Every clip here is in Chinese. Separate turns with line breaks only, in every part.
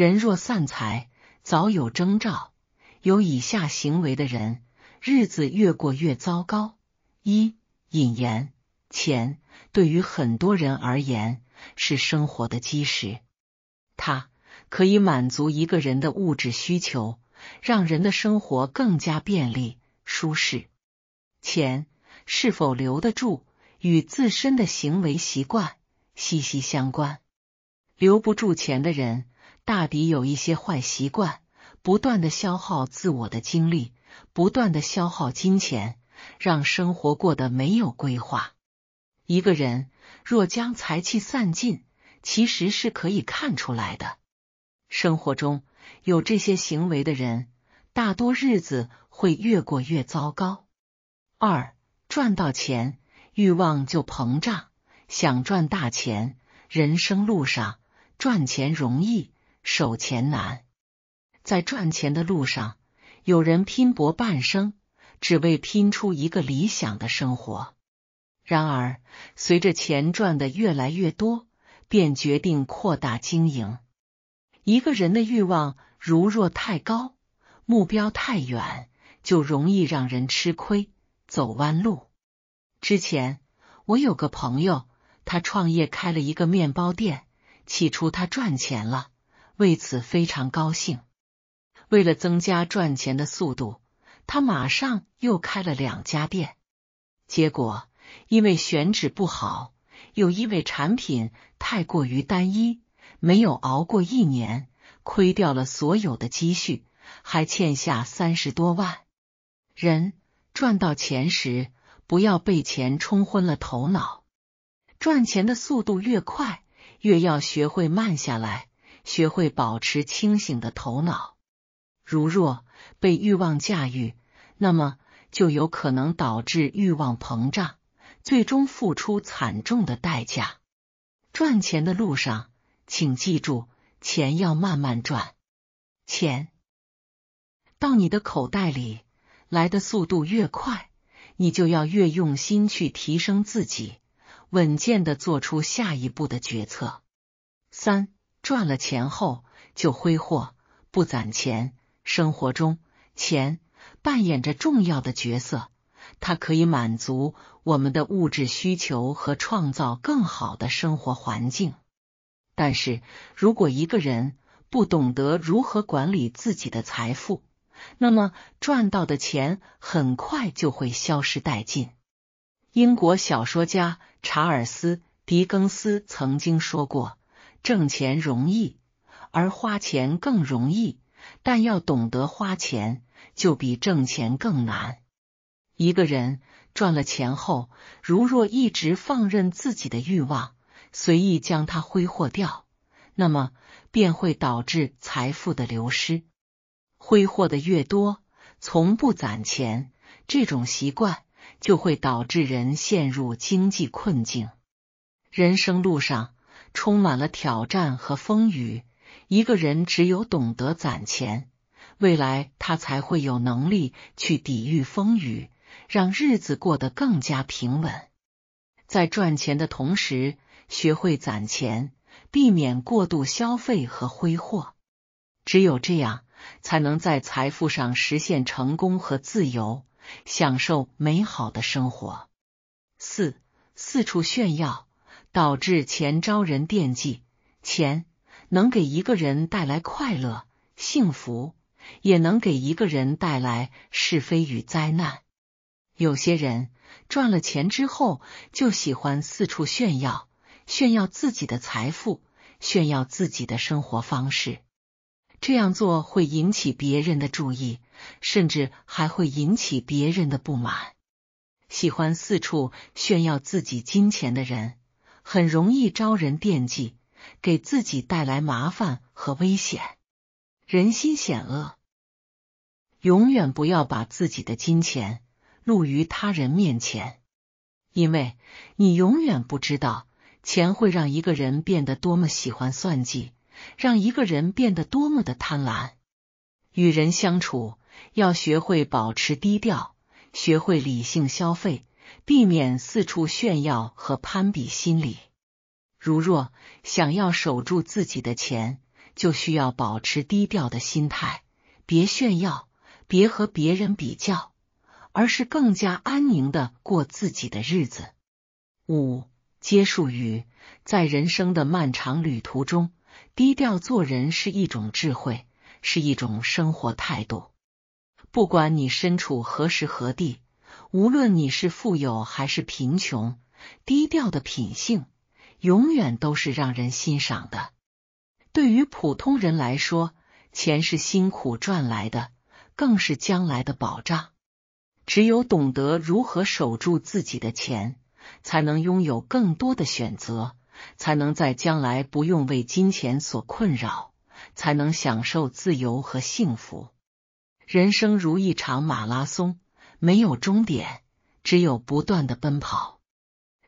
人若散财，早有征兆。有以下行为的人，日子越过越糟糕。一、引言：钱对于很多人而言是生活的基石，它可以满足一个人的物质需求，让人的生活更加便利、舒适。钱是否留得住，与自身的行为习惯息息相关。留不住钱的人。大抵有一些坏习惯，不断的消耗自我的精力，不断的消耗金钱，让生活过得没有规划。一个人若将财气散尽，其实是可以看出来的。生活中有这些行为的人，大多日子会越过越糟糕。二赚到钱，欲望就膨胀，想赚大钱，人生路上赚钱容易。守钱难，在赚钱的路上，有人拼搏半生，只为拼出一个理想的生活。然而，随着钱赚的越来越多，便决定扩大经营。一个人的欲望如若太高，目标太远，就容易让人吃亏、走弯路。之前，我有个朋友，他创业开了一个面包店，起初他赚钱了。为此非常高兴。为了增加赚钱的速度，他马上又开了两家店。结果因为选址不好，又因为产品太过于单一，没有熬过一年，亏掉了所有的积蓄，还欠下三十多万。人赚到钱时，不要被钱冲昏了头脑。赚钱的速度越快，越要学会慢下来。学会保持清醒的头脑，如若被欲望驾驭，那么就有可能导致欲望膨胀，最终付出惨重的代价。赚钱的路上，请记住，钱要慢慢赚，钱到你的口袋里来的速度越快，你就要越用心去提升自己，稳健的做出下一步的决策。三。赚了钱后就挥霍，不攒钱。生活中，钱扮演着重要的角色，它可以满足我们的物质需求和创造更好的生活环境。但是，如果一个人不懂得如何管理自己的财富，那么赚到的钱很快就会消失殆尽。英国小说家查尔斯·狄更斯曾经说过。挣钱容易，而花钱更容易，但要懂得花钱就比挣钱更难。一个人赚了钱后，如若一直放任自己的欲望，随意将它挥霍掉，那么便会导致财富的流失。挥霍的越多，从不攒钱这种习惯，就会导致人陷入经济困境。人生路上。充满了挑战和风雨。一个人只有懂得攒钱，未来他才会有能力去抵御风雨，让日子过得更加平稳。在赚钱的同时，学会攒钱，避免过度消费和挥霍。只有这样，才能在财富上实现成功和自由，享受美好的生活。四四处炫耀。导致钱招人惦记。钱能给一个人带来快乐、幸福，也能给一个人带来是非与灾难。有些人赚了钱之后，就喜欢四处炫耀，炫耀自己的财富，炫耀自己的生活方式。这样做会引起别人的注意，甚至还会引起别人的不满。喜欢四处炫耀自己金钱的人。很容易招人惦记，给自己带来麻烦和危险。人心险恶，永远不要把自己的金钱露于他人面前，因为你永远不知道钱会让一个人变得多么喜欢算计，让一个人变得多么的贪婪。与人相处，要学会保持低调，学会理性消费。避免四处炫耀和攀比心理。如若想要守住自己的钱，就需要保持低调的心态，别炫耀，别和别人比较，而是更加安宁的过自己的日子。五、结束语：在人生的漫长旅途中，低调做人是一种智慧，是一种生活态度。不管你身处何时何地。无论你是富有还是贫穷，低调的品性永远都是让人欣赏的。对于普通人来说，钱是辛苦赚来的，更是将来的保障。只有懂得如何守住自己的钱，才能拥有更多的选择，才能在将来不用为金钱所困扰，才能享受自由和幸福。人生如一场马拉松。没有终点，只有不断的奔跑。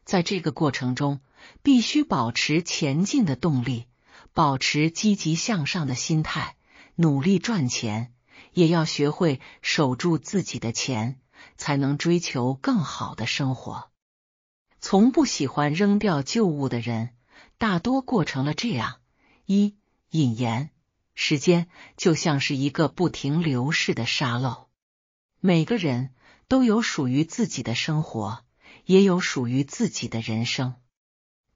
在这个过程中，必须保持前进的动力，保持积极向上的心态，努力赚钱，也要学会守住自己的钱，才能追求更好的生活。从不喜欢扔掉旧物的人，大多过成了这样。一引言：时间就像是一个不停流逝的沙漏，每个人。都有属于自己的生活，也有属于自己的人生。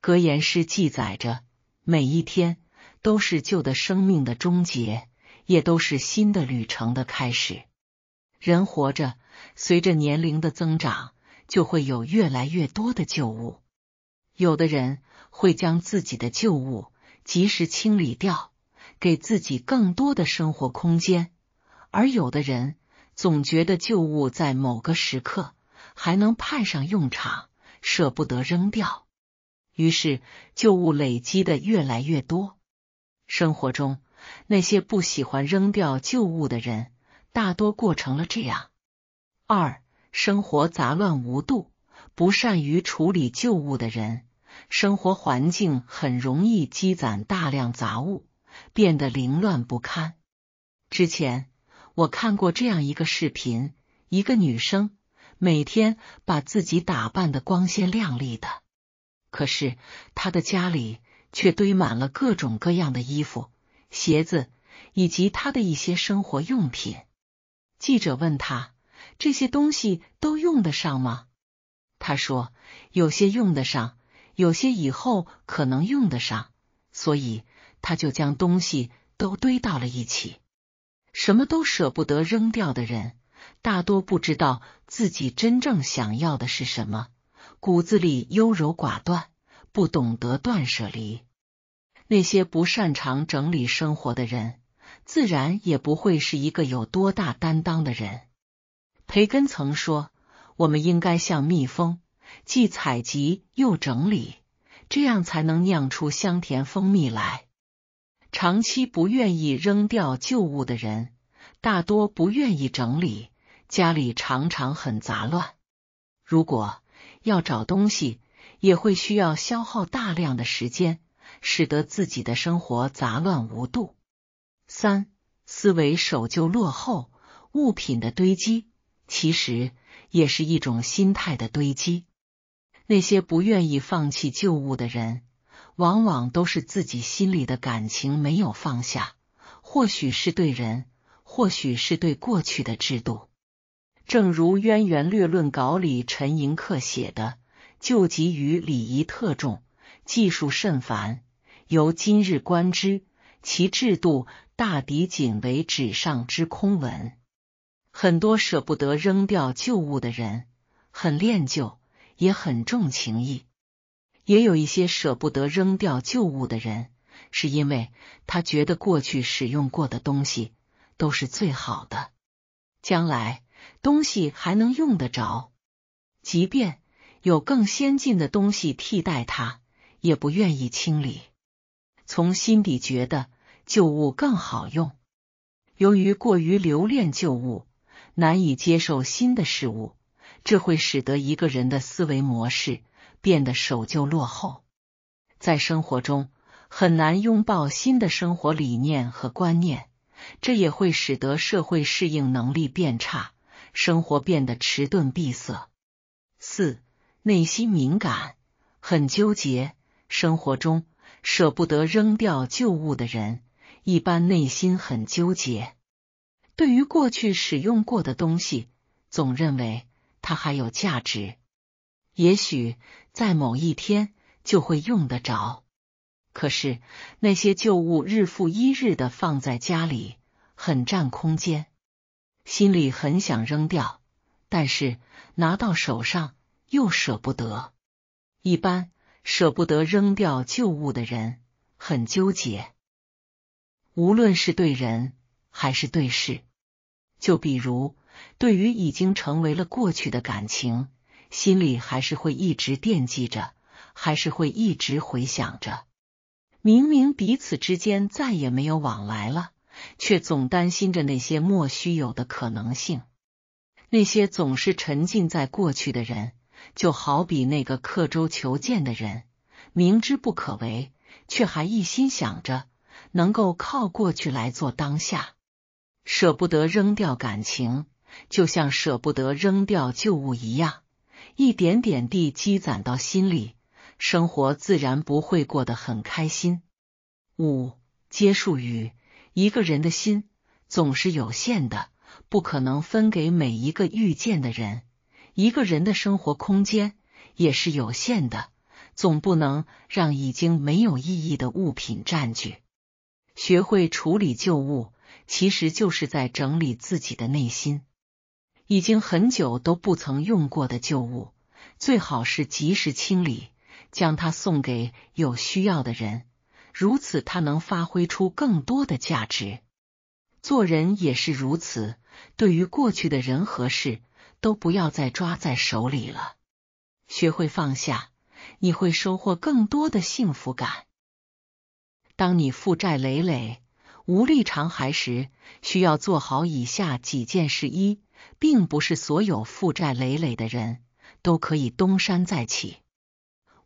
格言诗记载着：每一天都是旧的生命的终结，也都是新的旅程的开始。人活着，随着年龄的增长，就会有越来越多的旧物。有的人会将自己的旧物及时清理掉，给自己更多的生活空间；而有的人，总觉得旧物在某个时刻还能派上用场，舍不得扔掉，于是旧物累积的越来越多。生活中那些不喜欢扔掉旧物的人，大多过成了这样：二生活杂乱无度，不善于处理旧物的人，生活环境很容易积攒大量杂物，变得凌乱不堪。之前。我看过这样一个视频，一个女生每天把自己打扮的光鲜亮丽的，可是她的家里却堆满了各种各样的衣服、鞋子以及她的一些生活用品。记者问她：“这些东西都用得上吗？”她说：“有些用得上，有些以后可能用得上，所以她就将东西都堆到了一起。”什么都舍不得扔掉的人，大多不知道自己真正想要的是什么，骨子里优柔寡断，不懂得断舍离。那些不擅长整理生活的人，自然也不会是一个有多大担当的人。培根曾说：“我们应该像蜜蜂，既采集又整理，这样才能酿出香甜蜂蜜来。”长期不愿意扔掉旧物的人，大多不愿意整理，家里常常很杂乱。如果要找东西，也会需要消耗大量的时间，使得自己的生活杂乱无度。三、思维守旧落后，物品的堆积其实也是一种心态的堆积。那些不愿意放弃旧物的人。往往都是自己心里的感情没有放下，或许是对人，或许是对过去的制度。正如《渊源略论稿》里陈寅恪写的：“旧籍于礼仪特重，技术甚繁。由今日观之，其制度大抵仅为纸上之空文。”很多舍不得扔掉旧物的人，很恋旧，也很重情义。也有一些舍不得扔掉旧物的人，是因为他觉得过去使用过的东西都是最好的，将来东西还能用得着，即便有更先进的东西替代它，也不愿意清理。从心底觉得旧物更好用。由于过于留恋旧物，难以接受新的事物，这会使得一个人的思维模式。变得守旧落后，在生活中很难拥抱新的生活理念和观念，这也会使得社会适应能力变差，生活变得迟钝闭塞。四、内心敏感，很纠结。生活中舍不得扔掉旧物的人，一般内心很纠结，对于过去使用过的东西，总认为它还有价值。也许在某一天就会用得着，可是那些旧物日复一日的放在家里，很占空间，心里很想扔掉，但是拿到手上又舍不得。一般舍不得扔掉旧物的人很纠结，无论是对人还是对事，就比如对于已经成为了过去的感情。心里还是会一直惦记着，还是会一直回想着。明明彼此之间再也没有往来了，却总担心着那些莫须有的可能性。那些总是沉浸在过去的人，就好比那个刻舟求剑的人，明知不可为，却还一心想着能够靠过去来做当下，舍不得扔掉感情，就像舍不得扔掉旧物一样。一点点地积攒到心里，生活自然不会过得很开心。五、接触与一个人的心总是有限的，不可能分给每一个遇见的人。一个人的生活空间也是有限的，总不能让已经没有意义的物品占据。学会处理旧物，其实就是在整理自己的内心。已经很久都不曾用过的旧物，最好是及时清理，将它送给有需要的人，如此它能发挥出更多的价值。做人也是如此，对于过去的人和事，都不要再抓在手里了，学会放下，你会收获更多的幸福感。当你负债累累、无力偿还时，需要做好以下几件事：一。并不是所有负债累累的人都可以东山再起。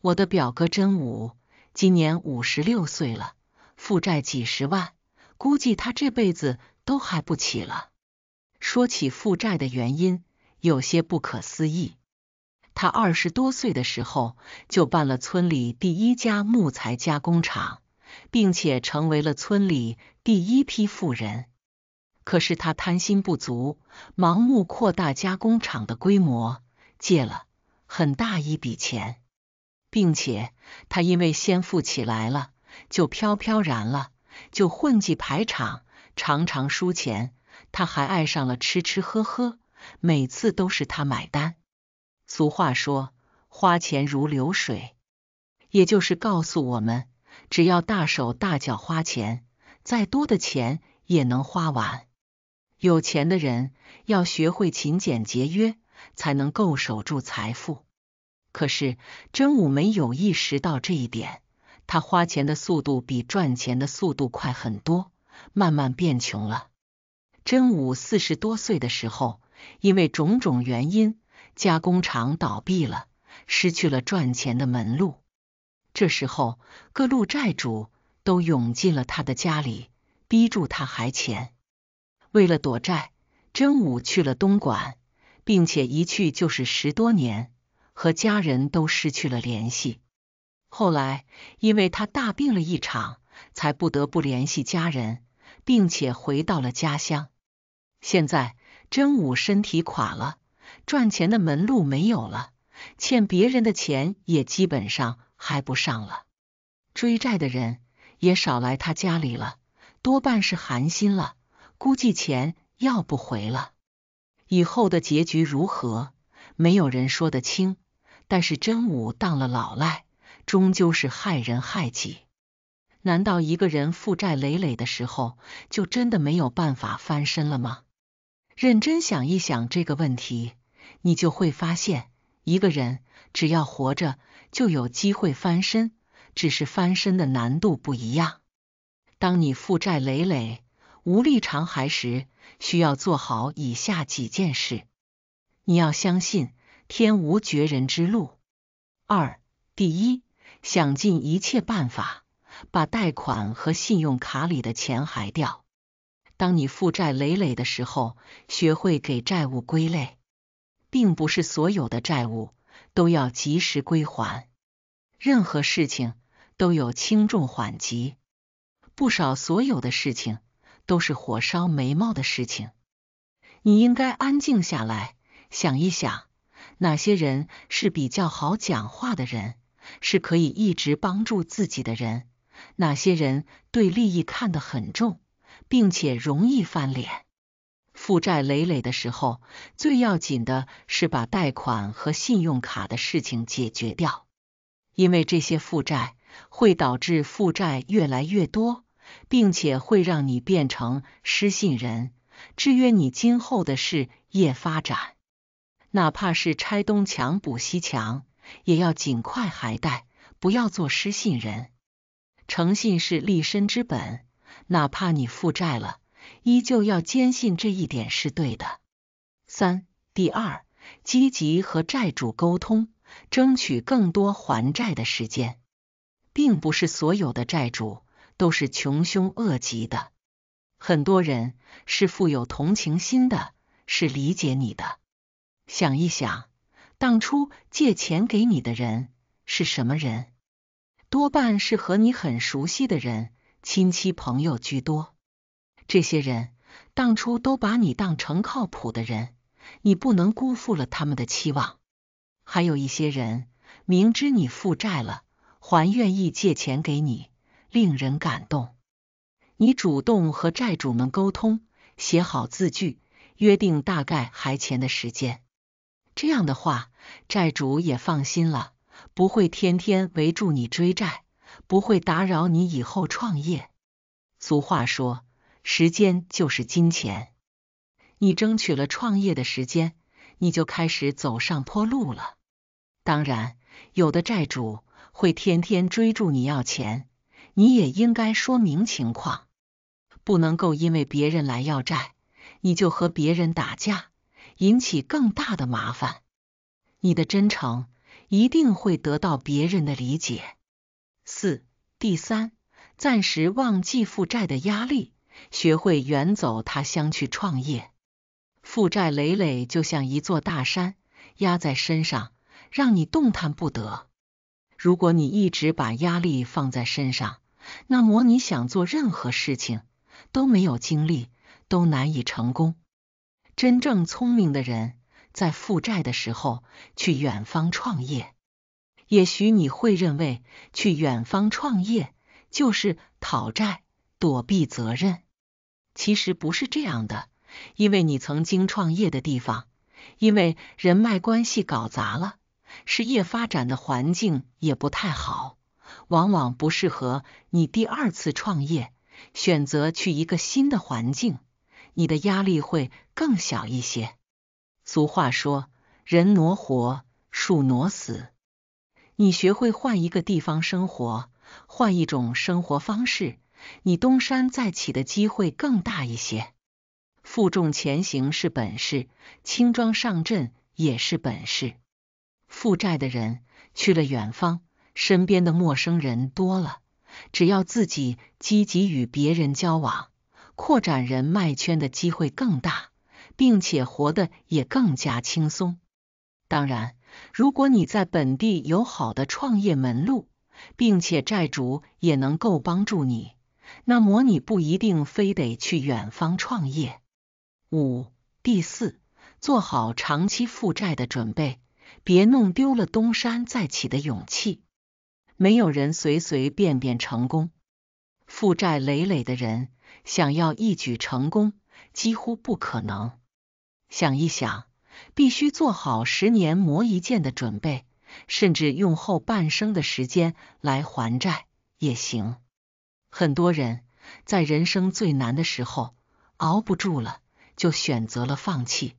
我的表哥真武今年五十六岁了，负债几十万，估计他这辈子都还不起了。说起负债的原因，有些不可思议。他二十多岁的时候就办了村里第一家木材加工厂，并且成为了村里第一批富人。可是他贪心不足，盲目扩大加工厂的规模，借了很大一笔钱，并且他因为先富起来了，就飘飘然了，就混迹牌场，常常输钱。他还爱上了吃吃喝喝，每次都是他买单。俗话说：“花钱如流水”，也就是告诉我们，只要大手大脚花钱，再多的钱也能花完。有钱的人要学会勤俭节约，才能够守住财富。可是真武没有意识到这一点，他花钱的速度比赚钱的速度快很多，慢慢变穷了。真武四十多岁的时候，因为种种原因，加工厂倒闭了，失去了赚钱的门路。这时候，各路债主都涌进了他的家里，逼住他还钱。为了躲债，真武去了东莞，并且一去就是十多年，和家人都失去了联系。后来，因为他大病了一场，才不得不联系家人，并且回到了家乡。现在，真武身体垮了，赚钱的门路没有了，欠别人的钱也基本上还不上了，追债的人也少来他家里了，多半是寒心了。估计钱要不回了，以后的结局如何，没有人说得清。但是真武当了老赖，终究是害人害己。难道一个人负债累累的时候，就真的没有办法翻身了吗？认真想一想这个问题，你就会发现，一个人只要活着，就有机会翻身，只是翻身的难度不一样。当你负债累累。无力偿还时，需要做好以下几件事：你要相信天无绝人之路。二、第一，想尽一切办法把贷款和信用卡里的钱还掉。当你负债累累的时候，学会给债务归类，并不是所有的债务都要及时归还。任何事情都有轻重缓急，不少所有的事情。都是火烧眉毛的事情，你应该安静下来想一想，哪些人是比较好讲话的人，是可以一直帮助自己的人，哪些人对利益看得很重，并且容易翻脸。负债累累的时候，最要紧的是把贷款和信用卡的事情解决掉，因为这些负债会导致负债越来越多。并且会让你变成失信人，制约你今后的事业发展。哪怕是拆东墙补西墙，也要尽快还贷，不要做失信人。诚信是立身之本，哪怕你负债了，依旧要坚信这一点是对的。三、第二，积极和债主沟通，争取更多还债的时间，并不是所有的债主。都是穷凶恶极的，很多人是富有同情心的，是理解你的。想一想，当初借钱给你的人是什么人？多半是和你很熟悉的人，亲戚朋友居多。这些人当初都把你当成靠谱的人，你不能辜负了他们的期望。还有一些人明知你负债了，还愿意借钱给你。令人感动。你主动和债主们沟通，写好字据，约定大概还钱的时间。这样的话，债主也放心了，不会天天围住你追债，不会打扰你以后创业。俗话说，时间就是金钱。你争取了创业的时间，你就开始走上坡路了。当然，有的债主会天天追住你要钱。你也应该说明情况，不能够因为别人来要债，你就和别人打架，引起更大的麻烦。你的真诚一定会得到别人的理解。四、第三，暂时忘记负债的压力，学会远走他乡去创业。负债累累就像一座大山压在身上，让你动弹不得。如果你一直把压力放在身上，那么你想做任何事情都没有精力，都难以成功。真正聪明的人，在负债的时候去远方创业。也许你会认为去远方创业就是讨债、躲避责任，其实不是这样的。因为你曾经创业的地方，因为人脉关系搞砸了。事业发展的环境也不太好，往往不适合你第二次创业。选择去一个新的环境，你的压力会更小一些。俗话说，人挪活，树挪死。你学会换一个地方生活，换一种生活方式，你东山再起的机会更大一些。负重前行是本事，轻装上阵也是本事。负债的人去了远方，身边的陌生人多了，只要自己积极与别人交往，扩展人脉圈的机会更大，并且活得也更加轻松。当然，如果你在本地有好的创业门路，并且债主也能够帮助你，那么你不一定非得去远方创业。五、第四，做好长期负债的准备。别弄丢了东山再起的勇气。没有人随随便便成功。负债累累的人想要一举成功，几乎不可能。想一想，必须做好十年磨一剑的准备，甚至用后半生的时间来还债也行。很多人在人生最难的时候熬不住了，就选择了放弃。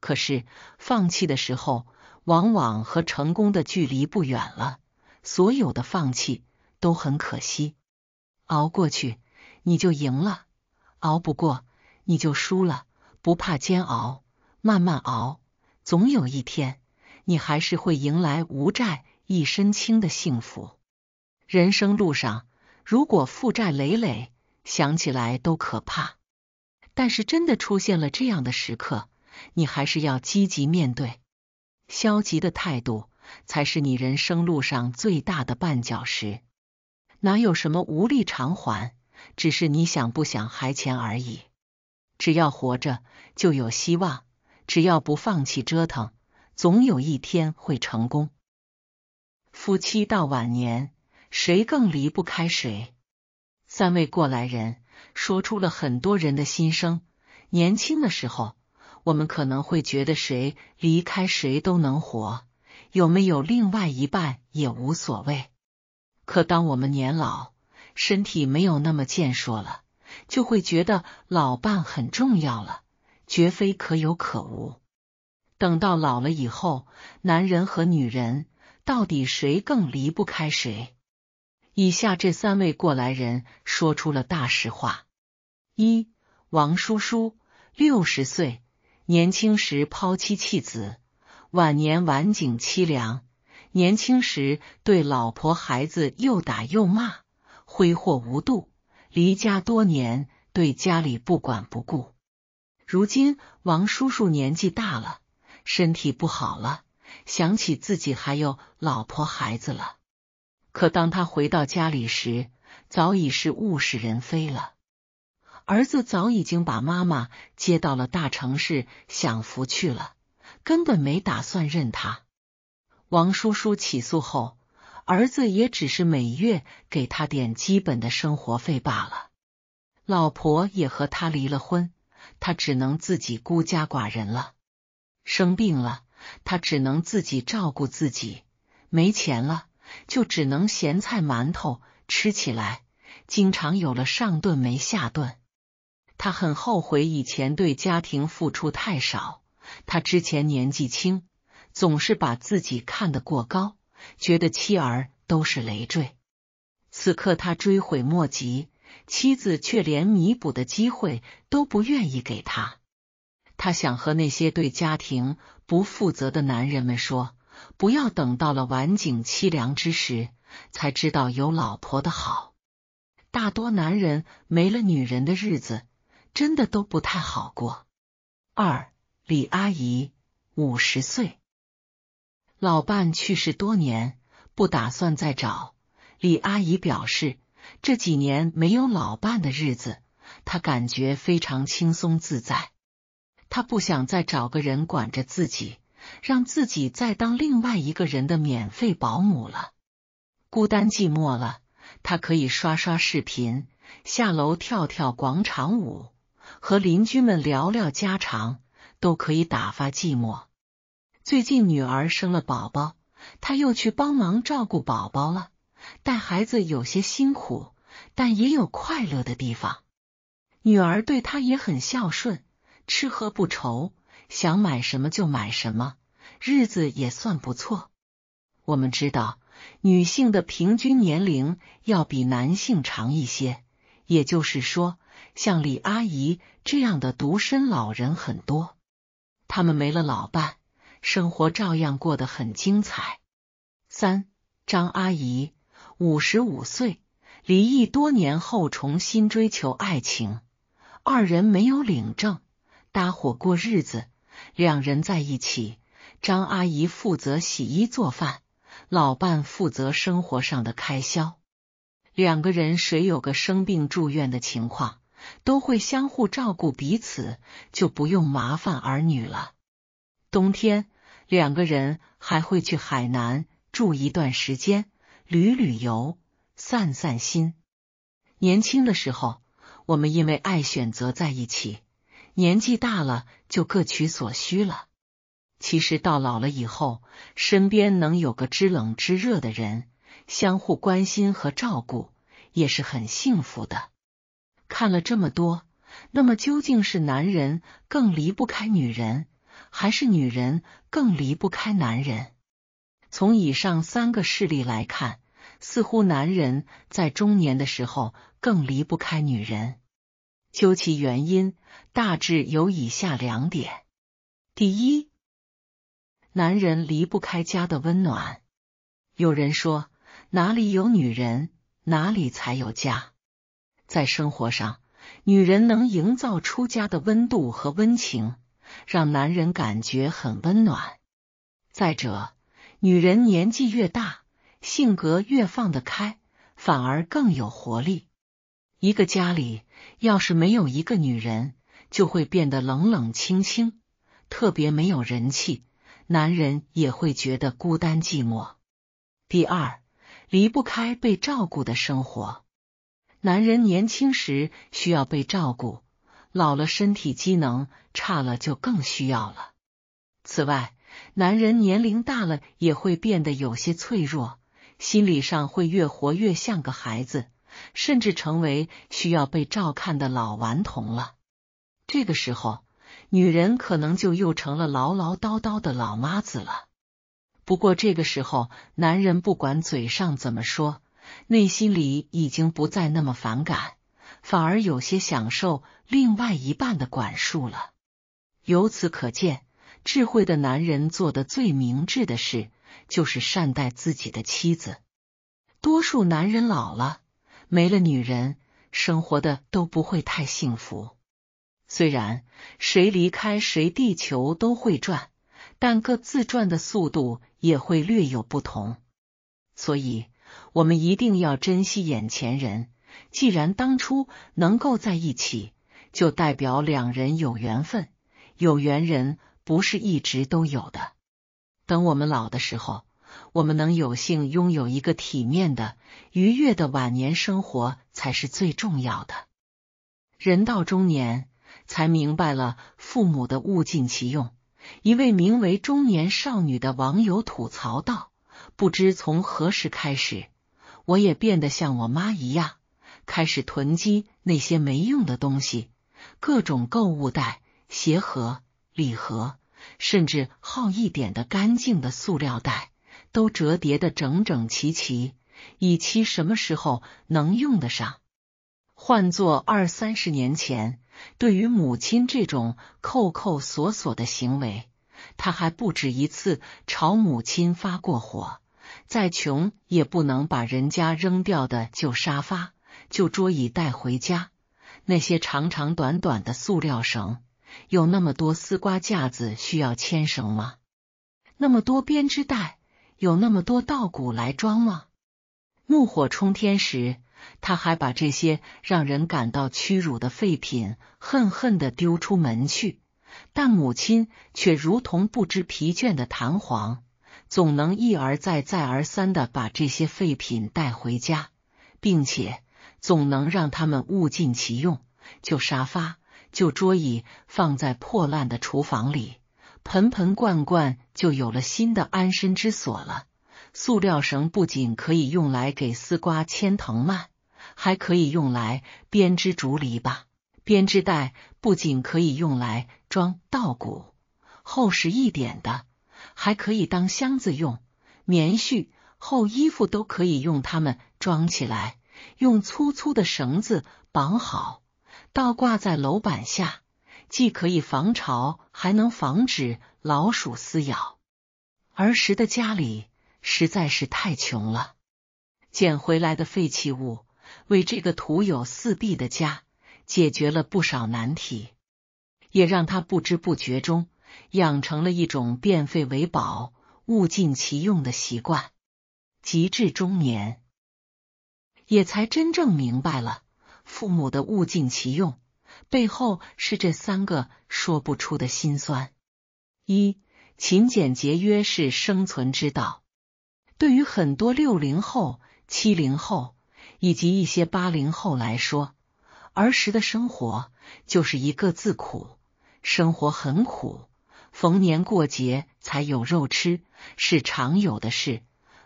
可是放弃的时候，往往和成功的距离不远了，所有的放弃都很可惜。熬过去，你就赢了；熬不过，你就输了。不怕煎熬，慢慢熬，总有一天，你还是会迎来无债一身轻的幸福。人生路上，如果负债累累，想起来都可怕。但是，真的出现了这样的时刻，你还是要积极面对。消极的态度才是你人生路上最大的绊脚石。哪有什么无力偿还，只是你想不想还钱而已。只要活着，就有希望；只要不放弃折腾，总有一天会成功。夫妻到晚年，谁更离不开谁？三位过来人说出了很多人的心声。年轻的时候。我们可能会觉得谁离开谁都能活，有没有另外一半也无所谓。可当我们年老，身体没有那么健硕了，就会觉得老伴很重要了，绝非可有可无。等到老了以后，男人和女人到底谁更离不开谁？以下这三位过来人说出了大实话：一、王叔叔，六十岁。年轻时抛妻弃子，晚年晚景凄凉；年轻时对老婆孩子又打又骂，挥霍无度，离家多年，对家里不管不顾。如今王叔叔年纪大了，身体不好了，想起自己还有老婆孩子了。可当他回到家里时，早已是物是人非了。儿子早已经把妈妈接到了大城市享福去了，根本没打算认他。王叔叔起诉后，儿子也只是每月给他点基本的生活费罢了。老婆也和他离了婚，他只能自己孤家寡人了。生病了，他只能自己照顾自己；没钱了，就只能咸菜馒头吃起来，经常有了上顿没下顿。他很后悔以前对家庭付出太少。他之前年纪轻，总是把自己看得过高，觉得妻儿都是累赘。此刻他追悔莫及，妻子却连弥补的机会都不愿意给他。他想和那些对家庭不负责的男人们说：不要等到了晚景凄凉之时，才知道有老婆的好。大多男人没了女人的日子。真的都不太好过。二李阿姨五十岁，老伴去世多年，不打算再找。李阿姨表示，这几年没有老伴的日子，她感觉非常轻松自在。她不想再找个人管着自己，让自己再当另外一个人的免费保姆了。孤单寂寞了，她可以刷刷视频，下楼跳跳广场舞。和邻居们聊聊家常，都可以打发寂寞。最近女儿生了宝宝，他又去帮忙照顾宝宝了。带孩子有些辛苦，但也有快乐的地方。女儿对他也很孝顺，吃喝不愁，想买什么就买什么，日子也算不错。我们知道，女性的平均年龄要比男性长一些，也就是说。像李阿姨这样的独身老人很多，他们没了老伴，生活照样过得很精彩。三张阿姨五十五岁，离异多年后重新追求爱情，二人没有领证，搭伙过日子。两人在一起，张阿姨负责洗衣做饭，老伴负责生活上的开销。两个人谁有个生病住院的情况。都会相互照顾彼此，就不用麻烦儿女了。冬天两个人还会去海南住一段时间，旅旅游，散散心。年轻的时候，我们因为爱选择在一起；年纪大了，就各取所需了。其实到老了以后，身边能有个知冷知热的人，相互关心和照顾，也是很幸福的。看了这么多，那么究竟是男人更离不开女人，还是女人更离不开男人？从以上三个事例来看，似乎男人在中年的时候更离不开女人。究其原因，大致有以下两点：第一，男人离不开家的温暖。有人说，哪里有女人，哪里才有家。在生活上，女人能营造出家的温度和温情，让男人感觉很温暖。再者，女人年纪越大，性格越放得开，反而更有活力。一个家里要是没有一个女人，就会变得冷冷清清，特别没有人气，男人也会觉得孤单寂寞。第二，离不开被照顾的生活。男人年轻时需要被照顾，老了身体机能差了就更需要了。此外，男人年龄大了也会变得有些脆弱，心理上会越活越像个孩子，甚至成为需要被照看的老顽童了。这个时候，女人可能就又成了唠唠叨叨的老妈子了。不过这个时候，男人不管嘴上怎么说。内心里已经不再那么反感，反而有些享受另外一半的管束了。由此可见，智慧的男人做的最明智的事，就是善待自己的妻子。多数男人老了，没了女人，生活的都不会太幸福。虽然谁离开谁，地球都会转，但各自转的速度也会略有不同，所以。我们一定要珍惜眼前人，既然当初能够在一起，就代表两人有缘分。有缘人不是一直都有的。等我们老的时候，我们能有幸拥有一个体面的、愉悦的晚年生活，才是最重要的。人到中年，才明白了父母的物尽其用。一位名为中年少女的网友吐槽道。不知从何时开始，我也变得像我妈一样，开始囤积那些没用的东西，各种购物袋、鞋盒、礼盒，甚至好一点的干净的塑料袋，都折叠的整整齐齐，以期什么时候能用得上。换作二三十年前，对于母亲这种扣扣锁锁的行为，他还不止一次朝母亲发过火。再穷也不能把人家扔掉的旧沙发、旧桌椅带回家。那些长长短短的塑料绳，有那么多丝瓜架子需要牵绳吗？那么多编织袋，有那么多稻谷来装吗？怒火冲天时，他还把这些让人感到屈辱的废品恨恨的丢出门去，但母亲却如同不知疲倦的弹簧。总能一而再、再而三的把这些废品带回家，并且总能让他们物尽其用。旧沙发、旧桌椅放在破烂的厨房里，盆盆罐罐就有了新的安身之所了。塑料绳不仅可以用来给丝瓜牵藤蔓，还可以用来编织竹篱笆。编织袋不仅可以用来装稻谷，厚实一点的。还可以当箱子用，棉絮、厚衣服都可以用它们装起来，用粗粗的绳子绑好，倒挂在楼板下，既可以防潮，还能防止老鼠撕咬。儿时的家里实在是太穷了，捡回来的废弃物为这个徒有四壁的家解决了不少难题，也让他不知不觉中。养成了一种变废为宝、物尽其用的习惯。及至中年，也才真正明白了父母的物尽其用背后是这三个说不出的辛酸：一、勤俭节约是生存之道。对于很多六零后、七零后以及一些八零后来说，儿时的生活就是一个字苦，生活很苦。逢年过节才有肉吃，是常有的事。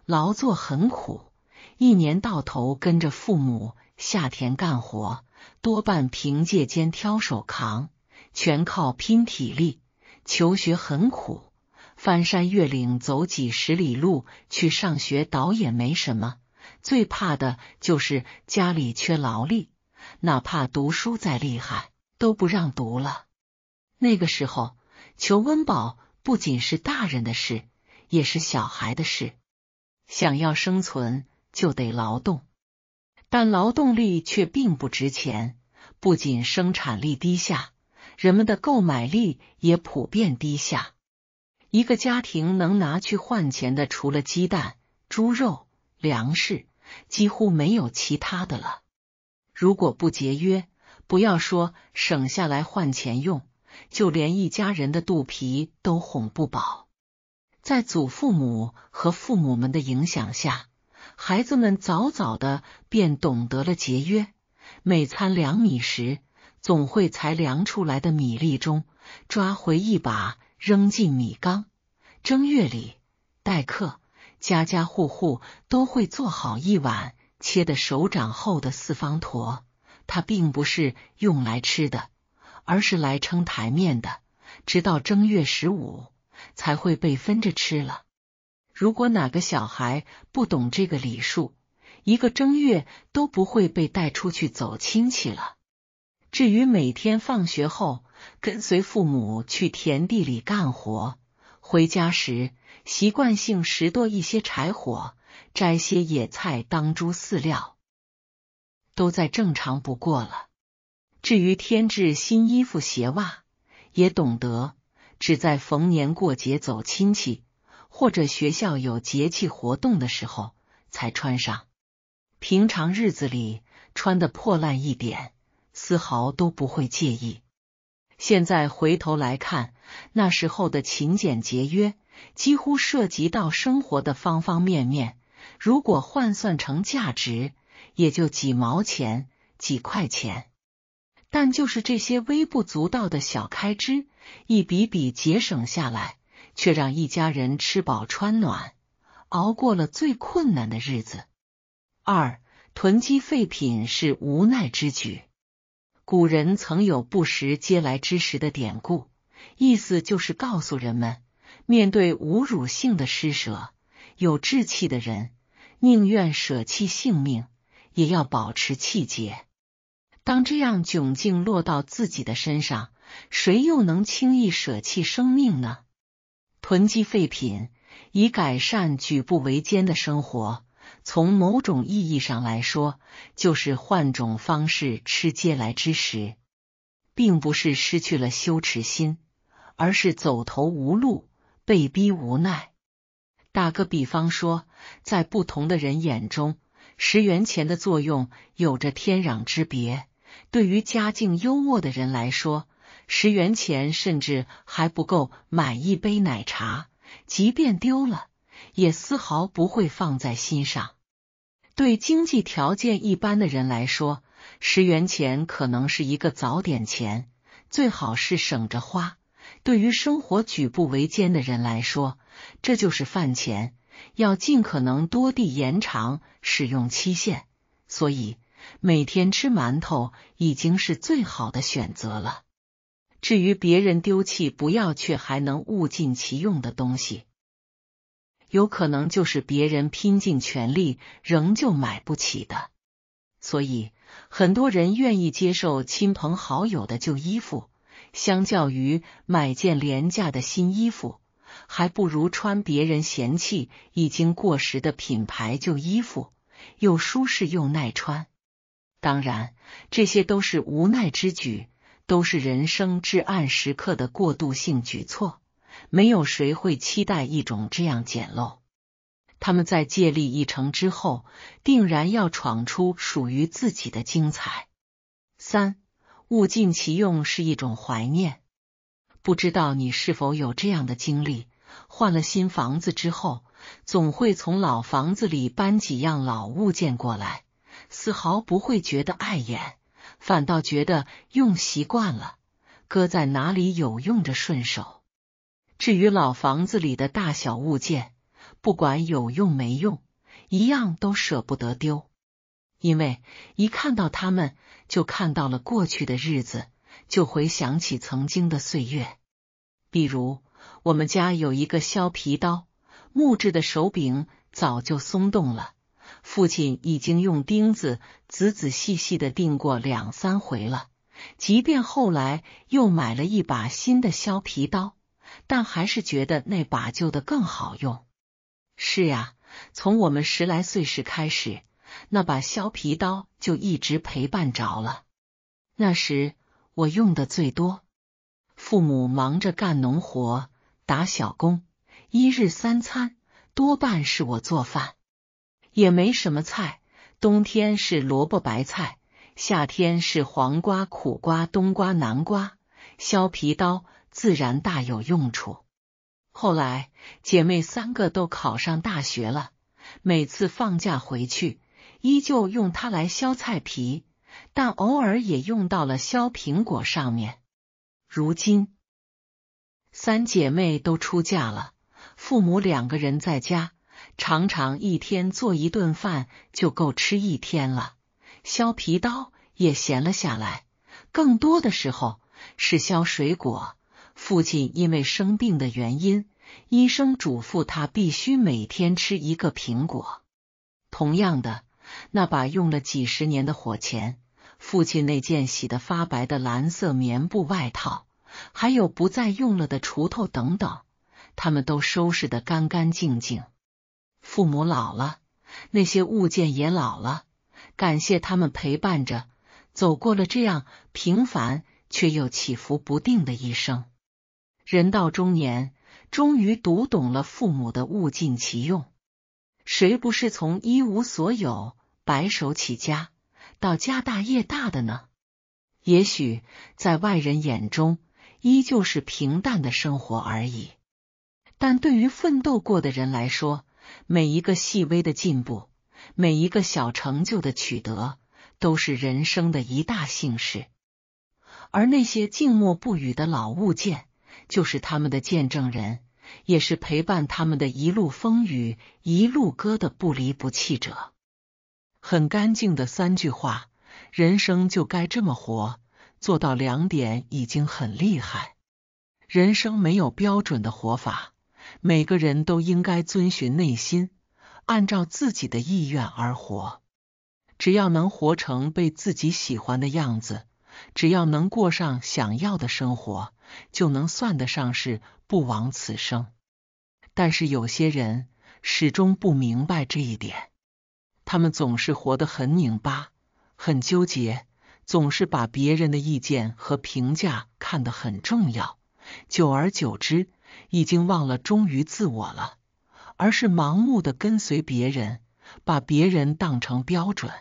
劳作很苦，一年到头跟着父母下田干活，多半凭借肩挑手扛，全靠拼体力。求学很苦，翻山越岭走几十里路去上学，倒也没什么。最怕的就是家里缺劳力，哪怕读书再厉害，都不让读了。那个时候。求温饱不仅是大人的事，也是小孩的事。想要生存就得劳动，但劳动力却并不值钱。不仅生产力低下，人们的购买力也普遍低下。一个家庭能拿去换钱的，除了鸡蛋、猪肉、粮食，几乎没有其他的了。如果不节约，不要说省下来换钱用。就连一家人的肚皮都哄不饱。在祖父母和父母们的影响下，孩子们早早的便懂得了节约。每餐量米时，总会才量出来的米粒中抓回一把，扔进米缸。正月里待客，家家户户都会做好一碗切的手掌厚的四方坨，它并不是用来吃的。而是来撑台面的，直到正月十五才会被分着吃了。如果哪个小孩不懂这个礼数，一个正月都不会被带出去走亲戚了。至于每天放学后跟随父母去田地里干活，回家时习惯性拾掇一些柴火，摘些野菜当猪饲料，都再正常不过了。至于添置新衣服、鞋袜，也懂得只在逢年过节走亲戚，或者学校有节气活动的时候才穿上。平常日子里穿的破烂一点，丝毫都不会介意。现在回头来看，那时候的勤俭节约几乎涉及到生活的方方面面。如果换算成价值，也就几毛钱、几块钱。但就是这些微不足道的小开支，一笔笔节省下来，却让一家人吃饱穿暖，熬过了最困难的日子。二，囤积废品是无奈之举。古人曾有“不食嗟来之食”的典故，意思就是告诉人们，面对侮辱性的施舍，有志气的人宁愿舍弃性命，也要保持气节。当这样窘境落到自己的身上，谁又能轻易舍弃生命呢？囤积废品以改善举步维艰的生活，从某种意义上来说，就是换种方式吃嗟来之食，并不是失去了羞耻心，而是走投无路，被逼无奈。打个比方说，在不同的人眼中，十元钱的作用有着天壤之别。对于家境优渥的人来说，十元钱甚至还不够买一杯奶茶，即便丢了也丝毫不会放在心上。对经济条件一般的人来说，十元钱可能是一个早点钱，最好是省着花。对于生活举步维艰的人来说，这就是饭钱，要尽可能多地延长使用期限。所以。每天吃馒头已经是最好的选择了。至于别人丢弃不要却还能物尽其用的东西，有可能就是别人拼尽全力仍旧买不起的。所以很多人愿意接受亲朋好友的旧衣服，相较于买件廉价的新衣服，还不如穿别人嫌弃已经过时的品牌旧衣服，又舒适又耐穿。当然，这些都是无奈之举，都是人生至暗时刻的过渡性举措。没有谁会期待一种这样简陋。他们在借力一成之后，定然要闯出属于自己的精彩。三物尽其用是一种怀念。不知道你是否有这样的经历？换了新房子之后，总会从老房子里搬几样老物件过来。丝毫不会觉得碍眼，反倒觉得用习惯了，搁在哪里有用着顺手。至于老房子里的大小物件，不管有用没用，一样都舍不得丢，因为一看到它们，就看到了过去的日子，就回想起曾经的岁月。比如我们家有一个削皮刀，木质的手柄早就松动了。父亲已经用钉子仔仔细细的钉过两三回了。即便后来又买了一把新的削皮刀，但还是觉得那把旧的更好用。是呀，从我们十来岁时开始，那把削皮刀就一直陪伴着了。那时我用的最多。父母忙着干农活、打小工，一日三餐多半是我做饭。也没什么菜，冬天是萝卜白菜，夏天是黄瓜、苦瓜、冬瓜、南瓜。削皮刀自然大有用处。后来姐妹三个都考上大学了，每次放假回去，依旧用它来削菜皮，但偶尔也用到了削苹果上面。如今三姐妹都出嫁了，父母两个人在家。常常一天做一顿饭就够吃一天了，削皮刀也闲了下来。更多的时候是削水果。父亲因为生病的原因，医生嘱咐他必须每天吃一个苹果。同样的，那把用了几十年的火钳，父亲那件洗的发白的蓝色棉布外套，还有不再用了的锄头等等，他们都收拾的干干净净。父母老了，那些物件也老了，感谢他们陪伴着走过了这样平凡却又起伏不定的一生。人到中年，终于读懂了父母的物尽其用。谁不是从一无所有、白手起家到家大业大的呢？也许在外人眼中依旧是平淡的生活而已，但对于奋斗过的人来说。每一个细微的进步，每一个小成就的取得，都是人生的一大幸事。而那些静默不语的老物件，就是他们的见证人，也是陪伴他们的一路风雨一路歌的不离不弃者。很干净的三句话，人生就该这么活。做到两点已经很厉害。人生没有标准的活法。每个人都应该遵循内心，按照自己的意愿而活。只要能活成被自己喜欢的样子，只要能过上想要的生活，就能算得上是不枉此生。但是有些人始终不明白这一点，他们总是活得很拧巴、很纠结，总是把别人的意见和评价看得很重要，久而久之。已经忘了忠于自我了，而是盲目的跟随别人，把别人当成标准。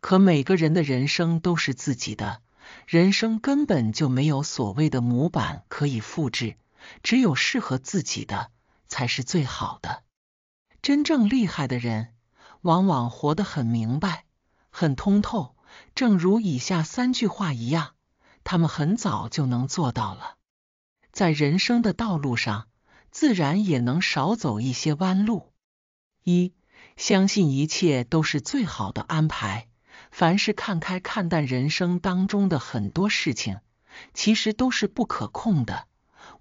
可每个人的人生都是自己的，人生根本就没有所谓的模板可以复制，只有适合自己的才是最好的。真正厉害的人，往往活得很明白，很通透。正如以下三句话一样，他们很早就能做到了。在人生的道路上，自然也能少走一些弯路。一，相信一切都是最好的安排。凡是看开看淡，人生当中的很多事情，其实都是不可控的。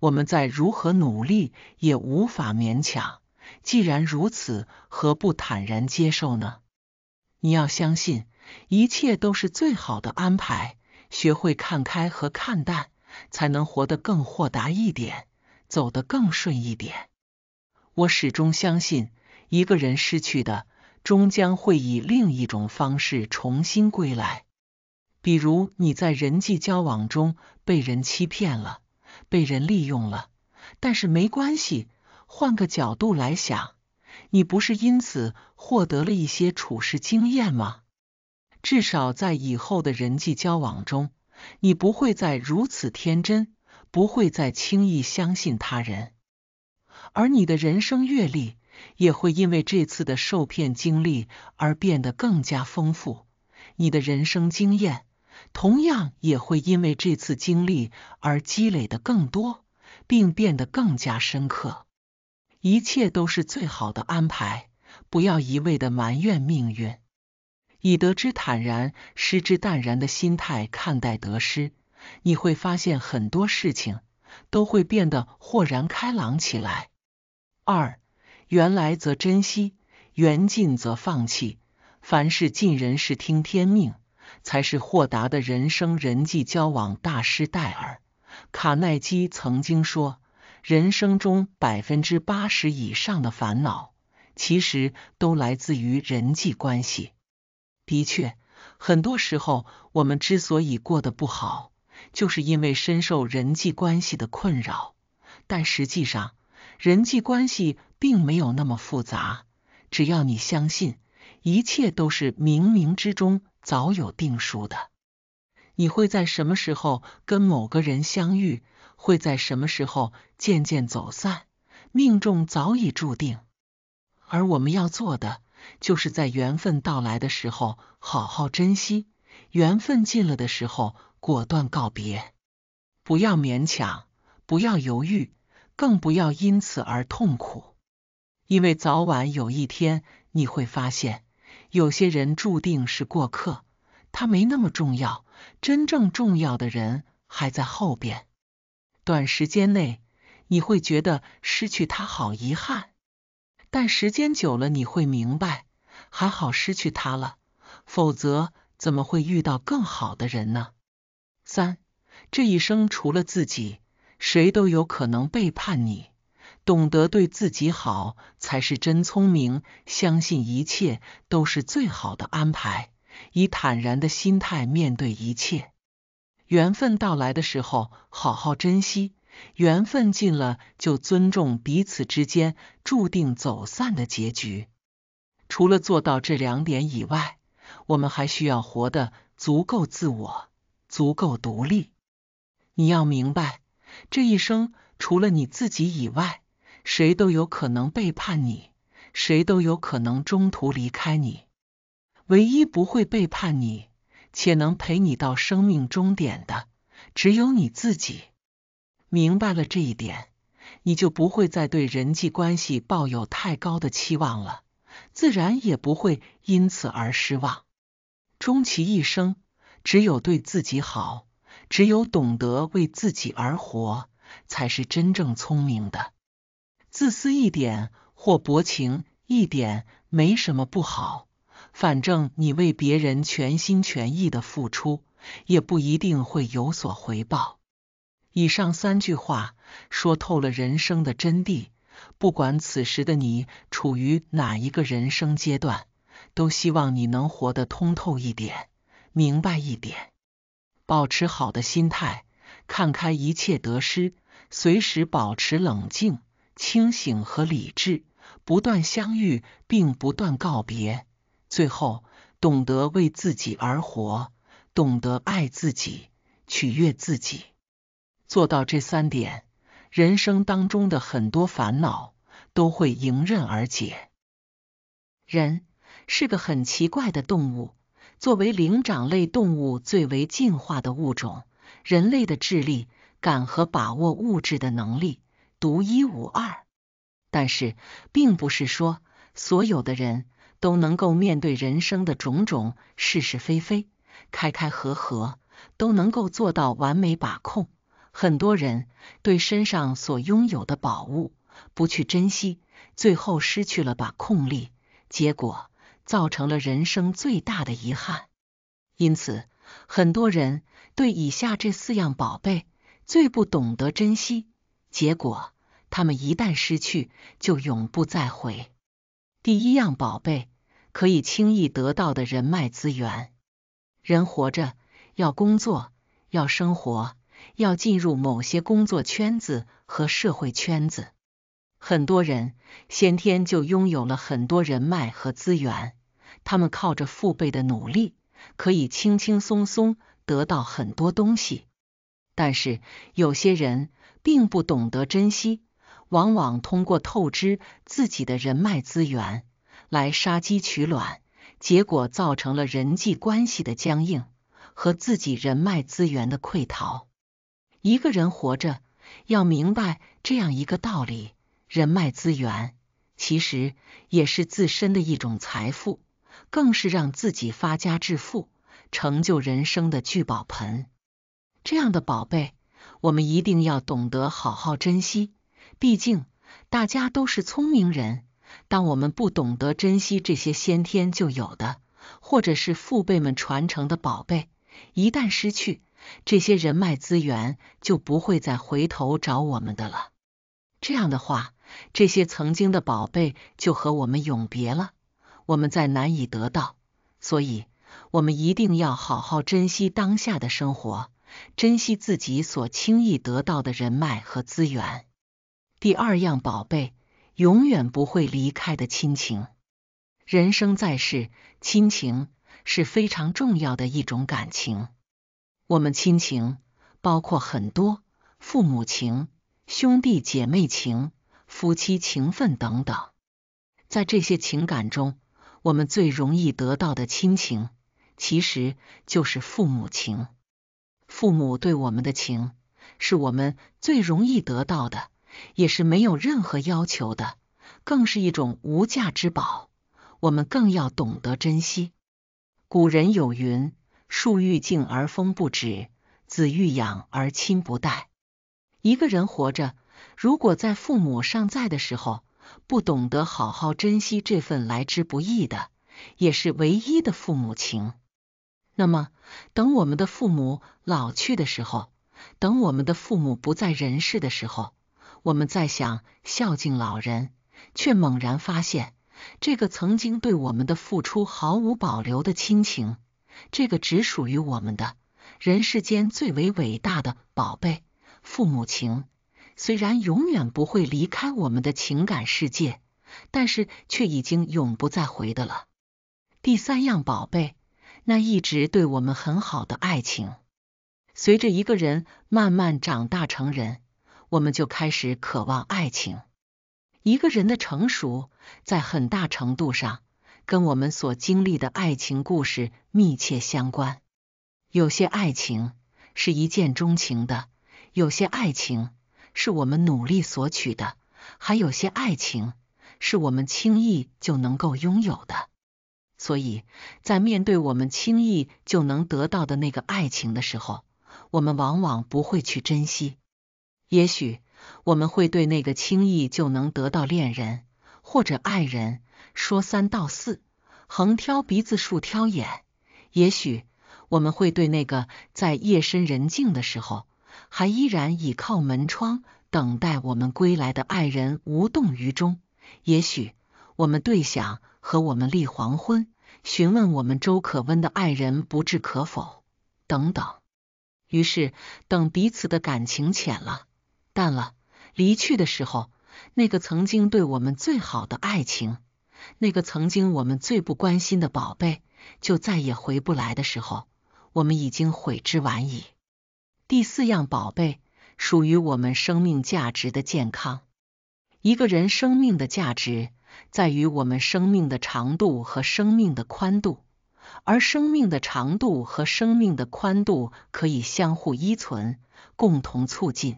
我们在如何努力也无法勉强。既然如此，何不坦然接受呢？你要相信一切都是最好的安排，学会看开和看淡。才能活得更豁达一点，走得更顺一点。我始终相信，一个人失去的，终将会以另一种方式重新归来。比如你在人际交往中被人欺骗了，被人利用了，但是没关系，换个角度来想，你不是因此获得了一些处事经验吗？至少在以后的人际交往中。你不会再如此天真，不会再轻易相信他人，而你的人生阅历也会因为这次的受骗经历而变得更加丰富。你的人生经验同样也会因为这次经历而积累的更多，并变得更加深刻。一切都是最好的安排，不要一味的埋怨命运。以得之坦然，失之淡然的心态看待得失，你会发现很多事情都会变得豁然开朗起来。二，缘来则珍惜，缘尽则放弃。凡事尽人事，听天命，才是豁达的人生。人际交往大师戴尔·卡耐基曾经说：“人生中百分之八十以上的烦恼，其实都来自于人际关系。”的确，很多时候我们之所以过得不好，就是因为深受人际关系的困扰。但实际上，人际关系并没有那么复杂，只要你相信，一切都是冥冥之中早有定数的。你会在什么时候跟某个人相遇，会在什么时候渐渐走散，命中早已注定。而我们要做的，就是在缘分到来的时候好好珍惜，缘分尽了的时候果断告别，不要勉强，不要犹豫，更不要因此而痛苦。因为早晚有一天你会发现，有些人注定是过客，他没那么重要。真正重要的人还在后边。短时间内你会觉得失去他好遗憾。但时间久了，你会明白，还好失去他了，否则怎么会遇到更好的人呢？三，这一生除了自己，谁都有可能背叛你。懂得对自己好，才是真聪明。相信一切都是最好的安排，以坦然的心态面对一切。缘分到来的时候，好好珍惜。缘分尽了，就尊重彼此之间注定走散的结局。除了做到这两点以外，我们还需要活得足够自我，足够独立。你要明白，这一生除了你自己以外，谁都有可能背叛你，谁都有可能中途离开你。唯一不会背叛你，且能陪你到生命终点的，只有你自己。明白了这一点，你就不会再对人际关系抱有太高的期望了，自然也不会因此而失望。终其一生，只有对自己好，只有懂得为自己而活，才是真正聪明的。自私一点或薄情一点没什么不好，反正你为别人全心全意的付出，也不一定会有所回报。以上三句话说透了人生的真谛。不管此时的你处于哪一个人生阶段，都希望你能活得通透一点，明白一点，保持好的心态，看开一切得失，随时保持冷静、清醒和理智，不断相遇并不断告别，最后懂得为自己而活，懂得爱自己，取悦自己。做到这三点，人生当中的很多烦恼都会迎刃而解。人是个很奇怪的动物，作为灵长类动物最为进化的物种，人类的智力感和把握物质的能力独一无二。但是，并不是说所有的人都能够面对人生的种种是是非非、开开合合，都能够做到完美把控。很多人对身上所拥有的宝物不去珍惜，最后失去了把控力，结果造成了人生最大的遗憾。因此，很多人对以下这四样宝贝最不懂得珍惜，结果他们一旦失去，就永不再回。第一样宝贝，可以轻易得到的人脉资源。人活着要工作，要生活。要进入某些工作圈子和社会圈子，很多人先天就拥有了很多人脉和资源，他们靠着父辈的努力，可以轻轻松松得到很多东西。但是有些人并不懂得珍惜，往往通过透支自己的人脉资源来杀鸡取卵，结果造成了人际关系的僵硬和自己人脉资源的溃逃。一个人活着，要明白这样一个道理：人脉资源其实也是自身的一种财富，更是让自己发家致富、成就人生的聚宝盆。这样的宝贝，我们一定要懂得好好珍惜。毕竟，大家都是聪明人，当我们不懂得珍惜这些先天就有的，或者是父辈们传承的宝贝，一旦失去。这些人脉资源就不会再回头找我们的了。这样的话，这些曾经的宝贝就和我们永别了，我们再难以得到。所以，我们一定要好好珍惜当下的生活，珍惜自己所轻易得到的人脉和资源。第二样宝贝，永远不会离开的亲情。人生在世，亲情是非常重要的一种感情。我们亲情包括很多，父母情、兄弟姐妹情、夫妻情分等等。在这些情感中，我们最容易得到的亲情，其实就是父母情。父母对我们的情，是我们最容易得到的，也是没有任何要求的，更是一种无价之宝。我们更要懂得珍惜。古人有云。树欲静而风不止，子欲养而亲不待。一个人活着，如果在父母尚在的时候，不懂得好好珍惜这份来之不易的、也是唯一的父母情，那么等我们的父母老去的时候，等我们的父母不在人世的时候，我们再想孝敬老人，却猛然发现，这个曾经对我们的付出毫无保留的亲情。这个只属于我们的人世间最为伟大的宝贝——父母情，虽然永远不会离开我们的情感世界，但是却已经永不再回的了。第三样宝贝，那一直对我们很好的爱情，随着一个人慢慢长大成人，我们就开始渴望爱情。一个人的成熟，在很大程度上。跟我们所经历的爱情故事密切相关。有些爱情是一见钟情的，有些爱情是我们努力索取的，还有些爱情是我们轻易就能够拥有的。所以在面对我们轻易就能得到的那个爱情的时候，我们往往不会去珍惜。也许我们会对那个轻易就能得到恋人。或者爱人说三道四，横挑鼻子竖挑眼，也许我们会对那个在夜深人静的时候还依然倚靠门窗等待我们归来的爱人无动于衷；也许我们对想和我们立黄昏询问我们周可温的爱人不置可否，等等。于是等彼此的感情浅了、淡了、离去的时候。那个曾经对我们最好的爱情，那个曾经我们最不关心的宝贝，就再也回不来的时候，我们已经悔之晚矣。第四样宝贝，属于我们生命价值的健康。一个人生命的价值，在于我们生命的长度和生命的宽度，而生命的长度和生命的宽度可以相互依存，共同促进。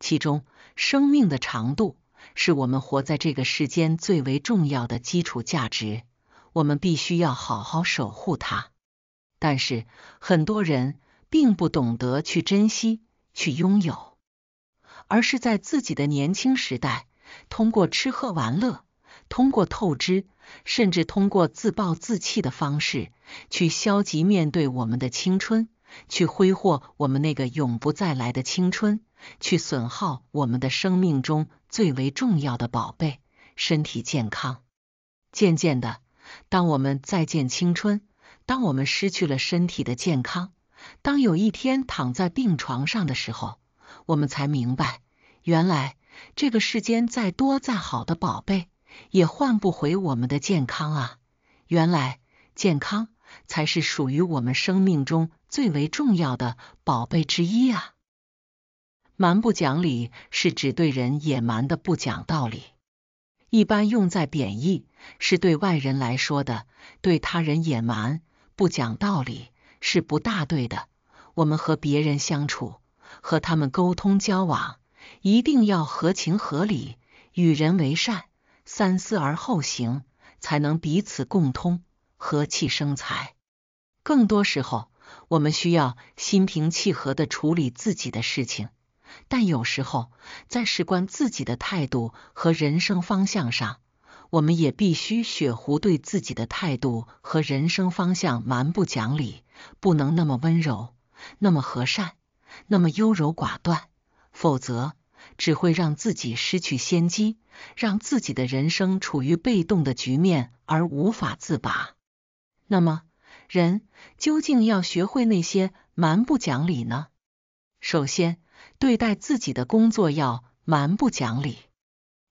其中，生命的长度是我们活在这个世间最为重要的基础价值，我们必须要好好守护它。但是，很多人并不懂得去珍惜、去拥有，而是在自己的年轻时代，通过吃喝玩乐、通过透支，甚至通过自暴自弃的方式，去消极面对我们的青春，去挥霍我们那个永不再来的青春。去损耗我们的生命中最为重要的宝贝——身体健康。渐渐的，当我们再见青春，当我们失去了身体的健康，当有一天躺在病床上的时候，我们才明白，原来这个世间再多再好的宝贝，也换不回我们的健康啊！原来健康才是属于我们生命中最为重要的宝贝之一啊！蛮不讲理是指对人野蛮的不讲道理，一般用在贬义，是对外人来说的。对他人野蛮不讲道理是不大对的。我们和别人相处，和他们沟通交往，一定要合情合理，与人为善，三思而后行，才能彼此共通，和气生财。更多时候，我们需要心平气和的处理自己的事情。但有时候，在事关自己的态度和人生方向上，我们也必须学狐对自己的态度和人生方向蛮不讲理，不能那么温柔，那么和善，那么优柔寡断，否则只会让自己失去先机，让自己的人生处于被动的局面而无法自拔。那么，人究竟要学会那些蛮不讲理呢？首先。对待自己的工作要蛮不讲理。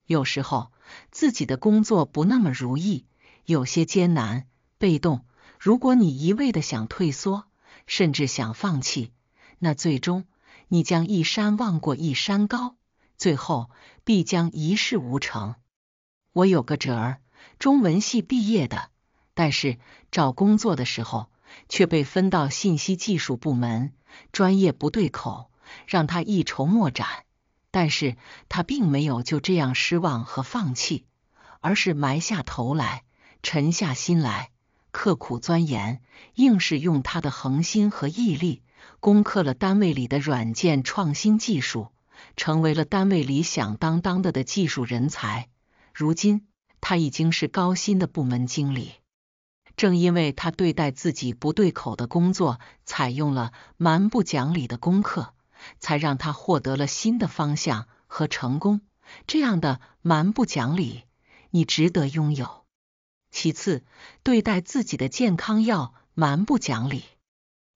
有时候自己的工作不那么如意，有些艰难、被动。如果你一味的想退缩，甚至想放弃，那最终你将一山望过一山高，最后必将一事无成。我有个侄儿，中文系毕业的，但是找工作的时候却被分到信息技术部门，专业不对口。让他一筹莫展，但是他并没有就这样失望和放弃，而是埋下头来，沉下心来，刻苦钻研，硬是用他的恒心和毅力攻克了单位里的软件创新技术，成为了单位里响当当的的技术人才。如今，他已经是高薪的部门经理。正因为他对待自己不对口的工作采用了蛮不讲理的功课。才让他获得了新的方向和成功。这样的蛮不讲理，你值得拥有。其次，对待自己的健康要蛮不讲理。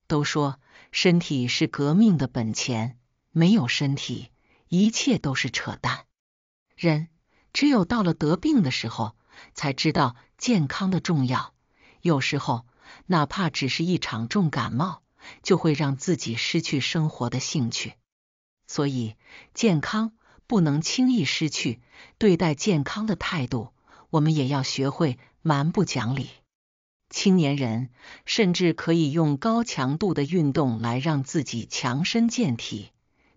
都说身体是革命的本钱，没有身体，一切都是扯淡。人只有到了得病的时候，才知道健康的重要。有时候，哪怕只是一场重感冒。就会让自己失去生活的兴趣，所以健康不能轻易失去。对待健康的态度，我们也要学会蛮不讲理。青年人甚至可以用高强度的运动来让自己强身健体，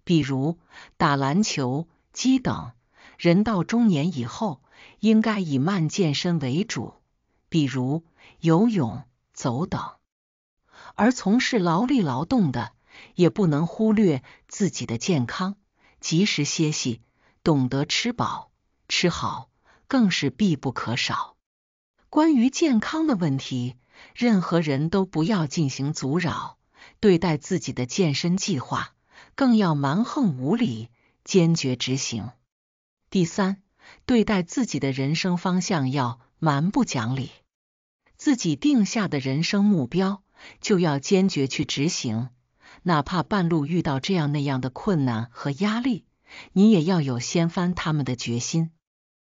比如打篮球、击等。人到中年以后，应该以慢健身为主，比如游泳、走等。而从事劳力劳动的，也不能忽略自己的健康，及时歇息，懂得吃饱吃好更是必不可少。关于健康的问题，任何人都不要进行阻扰。对待自己的健身计划，更要蛮横无理，坚决执行。第三，对待自己的人生方向要蛮不讲理，自己定下的人生目标。就要坚决去执行，哪怕半路遇到这样那样的困难和压力，你也要有掀翻他们的决心。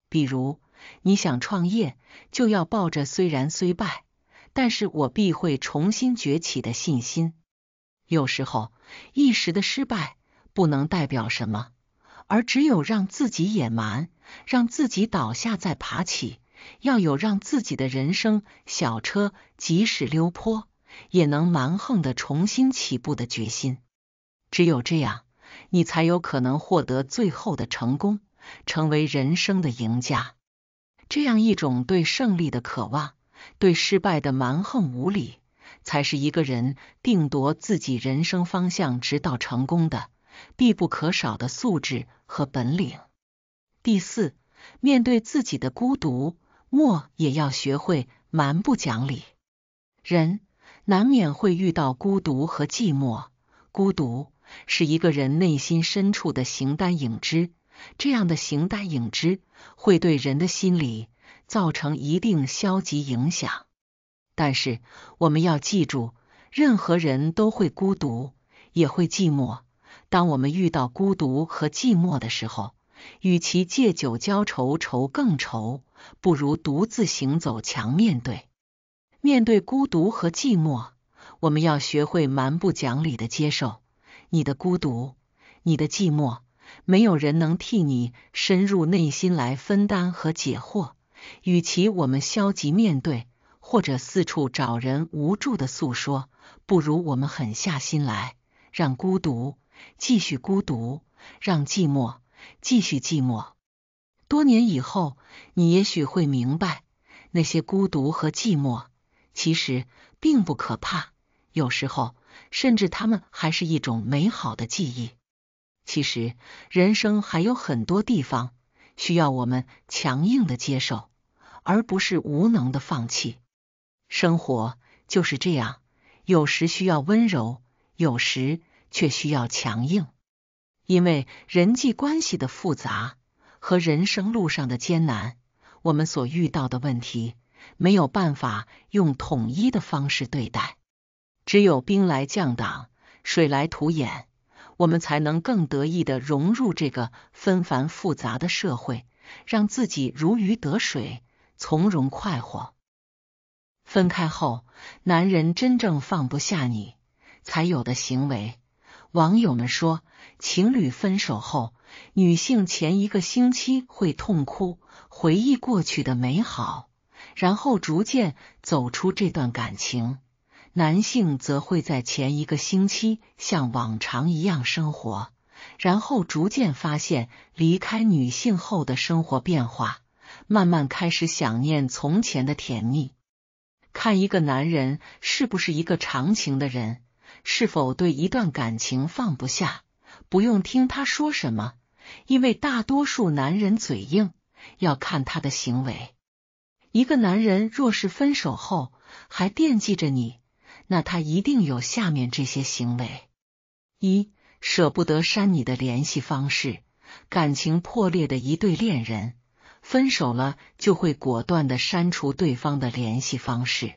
比如，你想创业，就要抱着虽然虽败，但是我必会重新崛起的信心。有时候，一时的失败不能代表什么，而只有让自己野蛮，让自己倒下再爬起，要有让自己的人生小车即使溜坡。也能蛮横的重新起步的决心，只有这样，你才有可能获得最后的成功，成为人生的赢家。这样一种对胜利的渴望，对失败的蛮横无理，才是一个人定夺自己人生方向、直到成功的必不可少的素质和本领。第四，面对自己的孤独，莫也要学会蛮不讲理，人。难免会遇到孤独和寂寞。孤独是一个人内心深处的形单影只，这样的形单影只会对人的心理造成一定消极影响。但是我们要记住，任何人都会孤独，也会寂寞。当我们遇到孤独和寂寞的时候，与其借酒浇愁，愁更愁，不如独自行走，强面对。面对孤独和寂寞，我们要学会蛮不讲理的接受你的孤独，你的寂寞，没有人能替你深入内心来分担和解惑。与其我们消极面对，或者四处找人无助的诉说，不如我们狠下心来，让孤独继续孤独，让寂寞继续寂寞。多年以后，你也许会明白，那些孤独和寂寞。其实并不可怕，有时候甚至他们还是一种美好的记忆。其实人生还有很多地方需要我们强硬的接受，而不是无能的放弃。生活就是这样，有时需要温柔，有时却需要强硬。因为人际关系的复杂和人生路上的艰难，我们所遇到的问题。没有办法用统一的方式对待，只有兵来将挡，水来土掩，我们才能更得意的融入这个纷繁复杂的社会，让自己如鱼得水，从容快活。分开后，男人真正放不下你才有的行为。网友们说，情侣分手后，女性前一个星期会痛哭，回忆过去的美好。然后逐渐走出这段感情，男性则会在前一个星期像往常一样生活，然后逐渐发现离开女性后的生活变化，慢慢开始想念从前的甜蜜。看一个男人是不是一个长情的人，是否对一段感情放不下，不用听他说什么，因为大多数男人嘴硬，要看他的行为。一个男人若是分手后还惦记着你，那他一定有下面这些行为：一、舍不得删你的联系方式。感情破裂的一对恋人分手了，就会果断的删除对方的联系方式，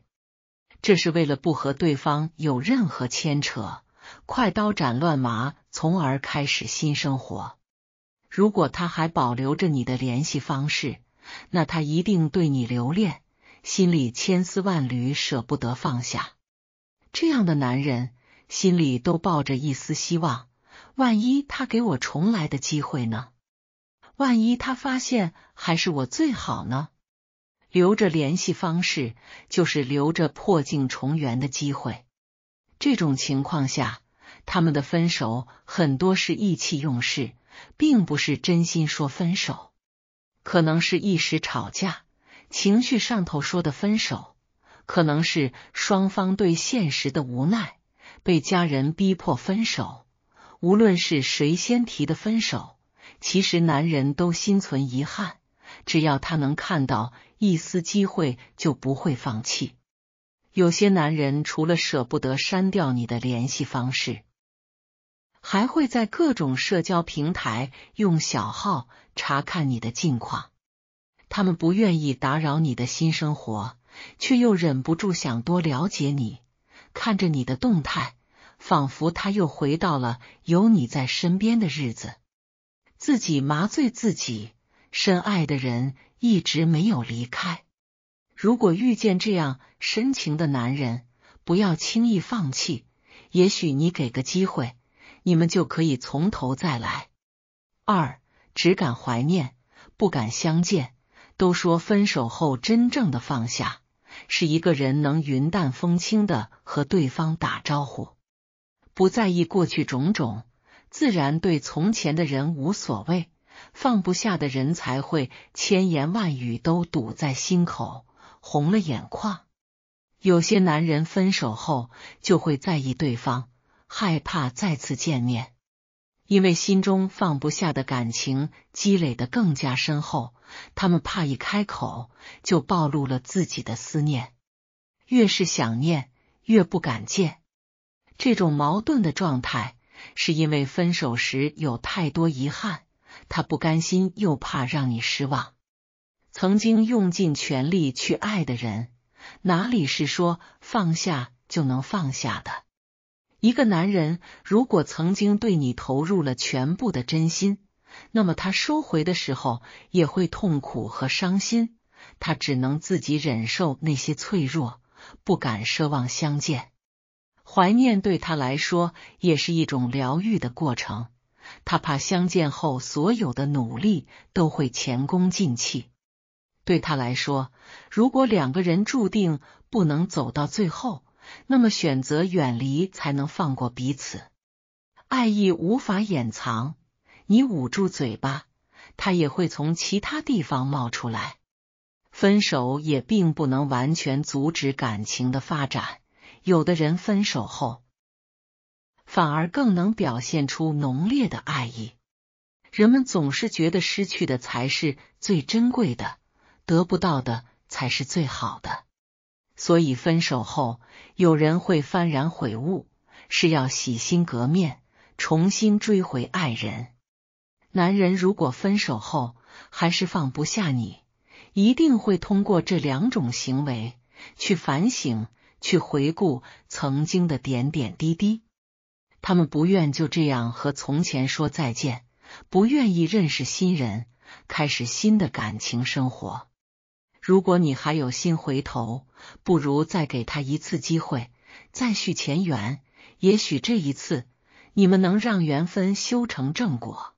这是为了不和对方有任何牵扯，快刀斩乱麻，从而开始新生活。如果他还保留着你的联系方式。那他一定对你留恋，心里千丝万缕，舍不得放下。这样的男人心里都抱着一丝希望：，万一他给我重来的机会呢？万一他发现还是我最好呢？留着联系方式，就是留着破镜重圆的机会。这种情况下，他们的分手很多是意气用事，并不是真心说分手。可能是一时吵架，情绪上头说的分手；可能是双方对现实的无奈，被家人逼迫分手。无论是谁先提的分手，其实男人都心存遗憾。只要他能看到一丝机会，就不会放弃。有些男人除了舍不得删掉你的联系方式。还会在各种社交平台用小号查看你的近况。他们不愿意打扰你的新生活，却又忍不住想多了解你。看着你的动态，仿佛他又回到了有你在身边的日子。自己麻醉自己，深爱的人一直没有离开。如果遇见这样深情的男人，不要轻易放弃。也许你给个机会。你们就可以从头再来。二只敢怀念，不敢相见。都说分手后真正的放下，是一个人能云淡风轻的和对方打招呼，不在意过去种种，自然对从前的人无所谓。放不下的人才会千言万语都堵在心口，红了眼眶。有些男人分手后就会在意对方。害怕再次见面，因为心中放不下的感情积累的更加深厚，他们怕一开口就暴露了自己的思念，越是想念越不敢见。这种矛盾的状态，是因为分手时有太多遗憾，他不甘心又怕让你失望。曾经用尽全力去爱的人，哪里是说放下就能放下的？一个男人如果曾经对你投入了全部的真心，那么他收回的时候也会痛苦和伤心。他只能自己忍受那些脆弱，不敢奢望相见。怀念对他来说也是一种疗愈的过程。他怕相见后所有的努力都会前功尽弃。对他来说，如果两个人注定不能走到最后。那么，选择远离才能放过彼此。爱意无法掩藏，你捂住嘴巴，它也会从其他地方冒出来。分手也并不能完全阻止感情的发展，有的人分手后反而更能表现出浓烈的爱意。人们总是觉得失去的才是最珍贵的，得不到的才是最好的。所以分手后，有人会幡然悔悟，是要洗心革面，重新追回爱人。男人如果分手后还是放不下你，一定会通过这两种行为去反省、去回顾曾经的点点滴滴。他们不愿就这样和从前说再见，不愿意认识新人，开始新的感情生活。如果你还有心回头。不如再给他一次机会，再续前缘。也许这一次，你们能让缘分修成正果。